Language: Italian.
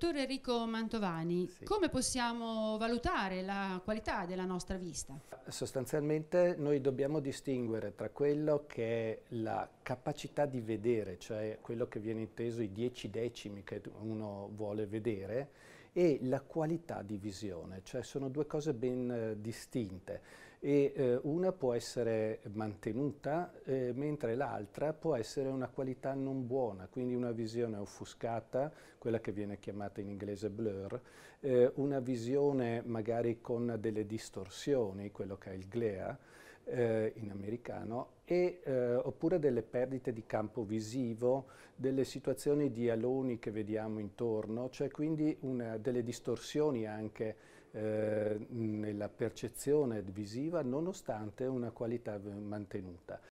Dottor Enrico Mantovani, sì. come possiamo valutare la qualità della nostra vista? Sostanzialmente noi dobbiamo distinguere tra quello che è la capacità di vedere, cioè quello che viene inteso i dieci decimi che uno vuole vedere, e la qualità di visione, cioè sono due cose ben eh, distinte e eh, una può essere mantenuta eh, mentre l'altra può essere una qualità non buona, quindi una visione offuscata, quella che viene chiamata in inglese blur, eh, una visione magari con delle distorsioni, quello che è il glea eh, in americano, e, eh, oppure delle perdite di campo visivo, delle situazioni di aloni che vediamo intorno, cioè quindi una, delle distorsioni anche eh, nella percezione visiva nonostante una qualità mantenuta.